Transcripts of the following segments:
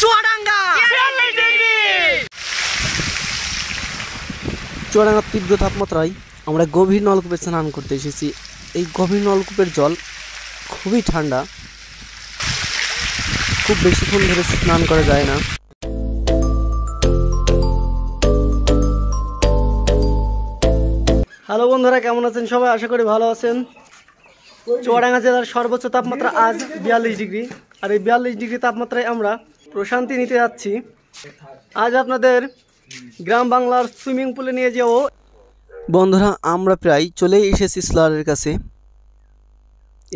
চুয়াডাঙ্গা চুয়াডাঙ্গার তীব্র তাপমাত্রায় আমরা গভীর নলকূপে স্নান করতে এসেছি এই গভীর নলকূপের জল খুবই ঠান্ডা খুব বেশিক্ষণ ধরে স্নান করা যায় না হ্যালো বন্ধুরা কেমন আছেন সবাই আশা করি ভালো আছেন চুয়াডাঙ্গা জেলার সর্বোচ্চ তাপমাত্রা আজ বিয়াল্লিশ ডিগ্রি আর এই বিয়াল্লিশ ডিগ্রি তাপমাত্রায় আমরা প্রশান্তি নিতে যাচ্ছি আজ আপনাদের গ্রাম বাংলার সুইমিং পুলে নিয়ে যাব বন্ধুরা আমরা প্রায় চলেই এসেছি সোলারের কাছে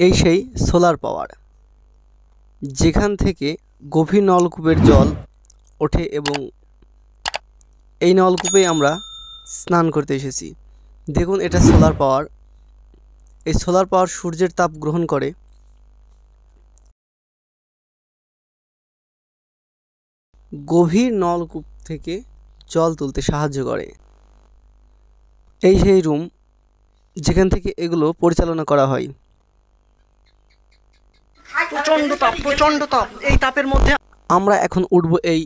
এই সেই সোলার পাওয়ার যেখান থেকে গভীর নলকূপের জল ওঠে এবং এই নলকূপে আমরা স্নান করতে এসেছি দেখুন এটা সোলার পাওয়ার এই সোলার পাওয়ার সূর্যের তাপ গ্রহণ করে গভীর নলকূপ থেকে জল তুলতে সাহায্য করে এই সেই রুম যেখান থেকে এগুলো পরিচালনা করা হয় প্রচন্ড তাপ প্রচন্ড তাপ এই তাপের মধ্যে আমরা এখন উঠব এই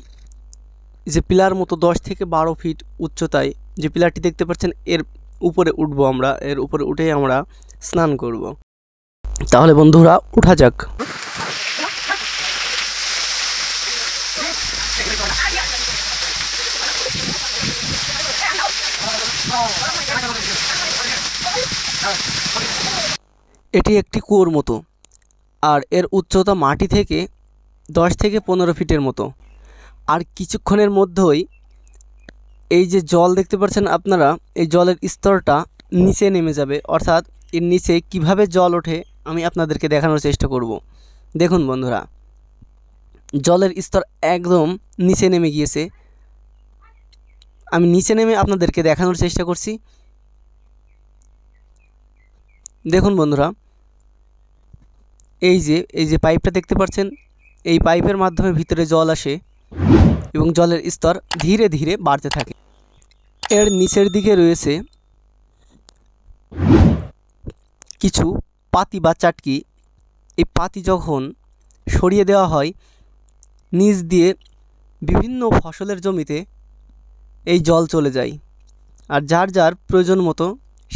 যে পিলার মতো দশ থেকে বারো ফিট উচ্চতায় যে পিলারটি দেখতে পাচ্ছেন এর উপরে উঠব আমরা এর উপরে উঠেই আমরা স্নান করব তাহলে বন্ধুরা উঠা যাক এটি একটি কুয়োর মতো আর এর উচ্চতা মাটি থেকে দশ থেকে পনেরো ফিটের মতো আর কিছুক্ষণের মধ্যেই এই যে জল দেখতে পাচ্ছেন আপনারা এই জলের স্তরটা নিচে নেমে যাবে অর্থাৎ এর নিচে কিভাবে জল ওঠে আমি আপনাদেরকে দেখানোর চেষ্টা করব দেখুন বন্ধুরা জলের স্তর একদম নিচে নেমে গিয়েছে আমি নিচে নেমে আপনাদেরকে দেখানোর চেষ্টা করছি দেখুন বন্ধুরা এই যে এই যে পাইপটা দেখতে পাচ্ছেন এই পাইপের মাধ্যমে ভিতরে জল আসে এবং জলের স্তর ধীরে ধীরে বাড়তে থাকে এর নিচের দিকে রয়েছে কিছু পাতি বা চাটকি এই পাতি যখন সরিয়ে দেওয়া হয় নিচ দিয়ে বিভিন্ন ফসলের জমিতে এই জল চলে যায় আর যার যার প্রয়োজন মতো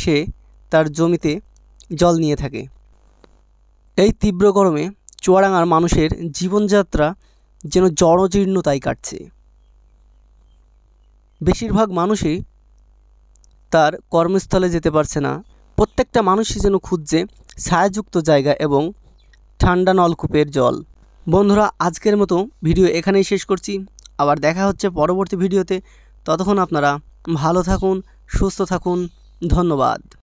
সে তার জমিতে জল নিয়ে থাকে এই তীব্র গরমে চুয়াডাঙ্গার মানুষের জীবনযাত্রা যেন জড়জীর্ণতায় কাটছে বেশিরভাগ মানুষই তার কর্মস্থলে যেতে পারছে না প্রত্যেকটা মানুষই যেন খুঁজছে ছায়াযুক্ত জায়গা এবং ঠান্ডা নলকূপের জল বন্ধুরা আজকের মতো ভিডিও এখানেই শেষ করছি আবার দেখা হচ্ছে পরবর্তী ভিডিওতে ততক্ষণ আপনারা ভালো থাকুন সুস্থ থাকুন ধন্যবাদ